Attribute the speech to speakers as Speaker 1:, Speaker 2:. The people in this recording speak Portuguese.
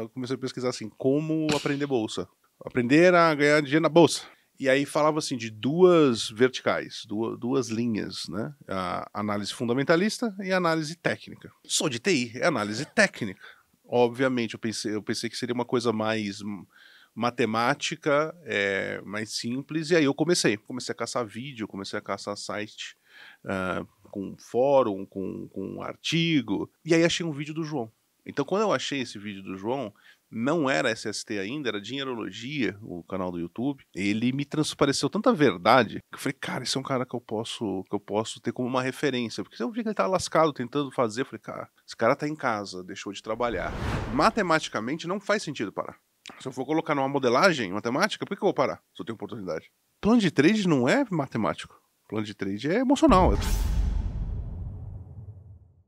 Speaker 1: eu comecei a pesquisar assim, como aprender bolsa. Aprender a ganhar dinheiro na bolsa. E aí falava assim de duas verticais, duas, duas linhas, né? A análise fundamentalista e análise técnica. Sou de TI, é análise técnica. Obviamente, eu pensei, eu pensei que seria uma coisa mais matemática, é, mais simples, e aí eu comecei. Comecei a caçar vídeo, comecei a caçar site uh, com fórum, com, com artigo. E aí achei um vídeo do João. Então, quando eu achei esse vídeo do João, não era SST ainda, era Dinheirologia, o canal do YouTube. Ele me transpareceu tanta verdade que eu falei, cara, esse é um cara que eu posso, que eu posso ter como uma referência. Porque se eu vi que ele tá lascado tentando fazer, eu falei, cara, esse cara tá em casa, deixou de trabalhar. Matematicamente não faz sentido parar. Se eu for colocar numa modelagem matemática, por que eu vou parar? Se eu tenho oportunidade. Plano de trade não é matemático. Plano de trade é emocional.